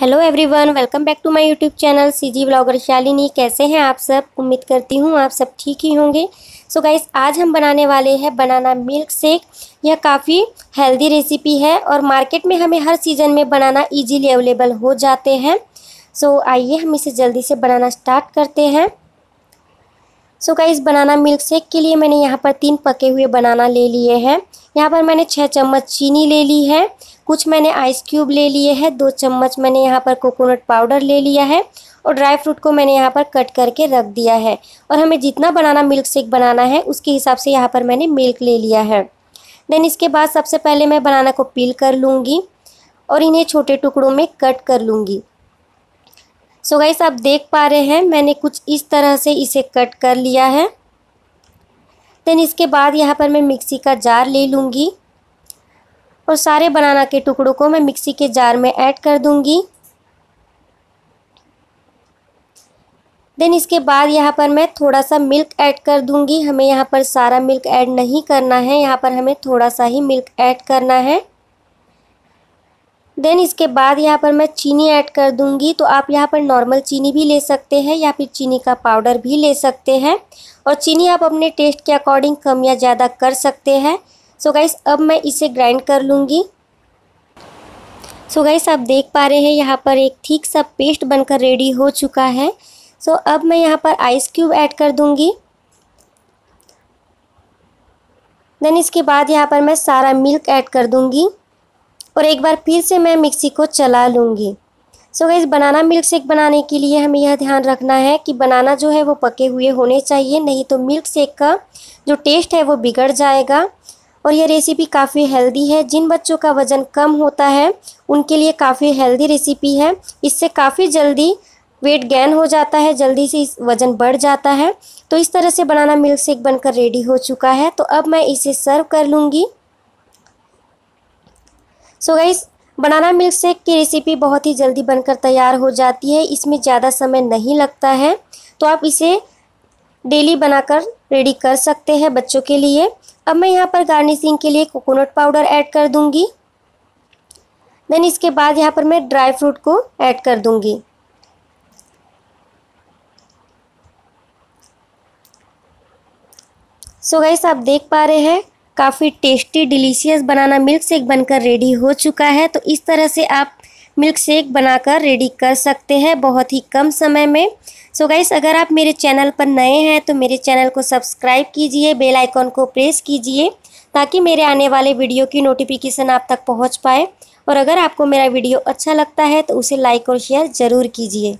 hello everyone welcome back to my YouTube channel CG blogger Shalini कैसे हैं आप सब उम्मीद करती हूँ आप सब ठीक ही होंगे सो so गाइस आज हम बनाने वाले हैं बनाना मिल्क शेक यह काफ़ी हेल्दी रेसिपी है और मार्केट में हमें हर सीज़न में बनाना इजीली अवेलेबल हो जाते हैं सो so आइए हम इसे जल्दी से बनाना स्टार्ट करते हैं so guys banana milkshake के लिए मैंने यहाँ पर तीन पके हुए बनाना ले लिए हैं यहाँ पर मैंने छः चम्मच चीनी ले ली है कुछ मैंने आइस क्यूब ले लिए हैं दो चम्मच मैंने यहाँ पर कोकोनट पाउडर ले लिया है और ड्राई फ्रूट को मैंने यहाँ पर कट करके रख दिया है और हमें जितना बनाना मिल्क शेक बनाना है उसके हिसाब से यहाँ पर मैंने मिल्क ले लिया है देन इसके बाद सबसे पहले मैं बनाना को पील कर लूँगी और इन्हें छोटे टुकड़ों में कट कर लूँगी सो so गाइस आप देख पा रहे हैं मैंने कुछ इस तरह से इसे कट कर लिया है देन इसके बाद यहाँ पर मैं मिक्सी का जार ले लूँगी और सारे बनाना के टुकड़ों को मैं मिक्सी के जार में ऐड कर दूँगी देन इसके बाद यहाँ पर मैं थोड़ा सा मिल्क ऐड कर दूँगी हमें यहाँ पर सारा मिल्क ऐड नहीं करना है यहाँ पर हमें थोड़ा सा ही मिल्क ऐड करना है देन इसके बाद यहाँ पर मैं चीनी ऐड कर दूंगी तो आप यहाँ पर नॉर्मल चीनी भी ले सकते हैं या फिर चीनी का पाउडर भी ले सकते हैं और चीनी आप अपने टेस्ट के अकॉर्डिंग कम या ज़्यादा कर सकते हैं सो so गाइस अब मैं इसे ग्राइंड कर लूँगी सो so गाइस आप देख पा रहे हैं यहाँ पर एक ठीक सा पेस्ट बनकर रेडी हो चुका है सो so अब मैं यहाँ पर आइस क्यूब ऐड कर दूँगी देन इसके बाद यहाँ पर मैं सारा मिल्क ऐड कर दूँगी और एक बार फिर से मैं मिक्सी को चला लूँगी so guys banana milk shake बनाने के लिए हमें यह ध्यान रखना है कि बनाना जो है वो पके हुए होने चाहिए नहीं तो मिल्क शेक का जो टेस्ट है वो बिगड़ जाएगा और यह रेसिपी काफ़ी हेल्दी है जिन बच्चों का वज़न कम होता है उनके लिए काफ़ी हेल्दी रेसिपी है इससे काफ़ी जल्दी वेट गेन हो जाता है जल्दी से वज़न बढ़ जाता है तो इस तरह से बनाना मिल्क शेक बनकर रेडी हो चुका है तो अब मैं इसे सर्व कर लूँगी so guys banana milkshake की रेसिपी बहुत ही जल्दी बनकर तैयार हो जाती है इसमें ज़्यादा समय नहीं लगता है तो आप इसे डेली बनाकर रेडी कर सकते हैं बच्चों के लिए अब मैं यहाँ पर गार्निशिंग के लिए कोकोनट पाउडर ऐड कर दूँगी देन इसके बाद यहाँ पर मैं ड्राई फ्रूट को ऐड कर दूँगी सो so गैस आप देख पा रहे हैं काफ़ी tasty delicious banana milkshake बनकर रेडी हो चुका है तो इस तरह से आप मिल्क शेक बनाकर रेडी कर सकते हैं बहुत ही कम समय में सो so गाइस अगर आप मेरे चैनल पर नए हैं तो मेरे चैनल को सब्सक्राइब कीजिए बेल आइकॉन को प्रेस कीजिए ताकि मेरे आने वाले वीडियो की नोटिफिकेशन आप तक पहुंच पाए और अगर आपको मेरा वीडियो अच्छा लगता है तो उसे लाइक और शेयर ज़रूर कीजिए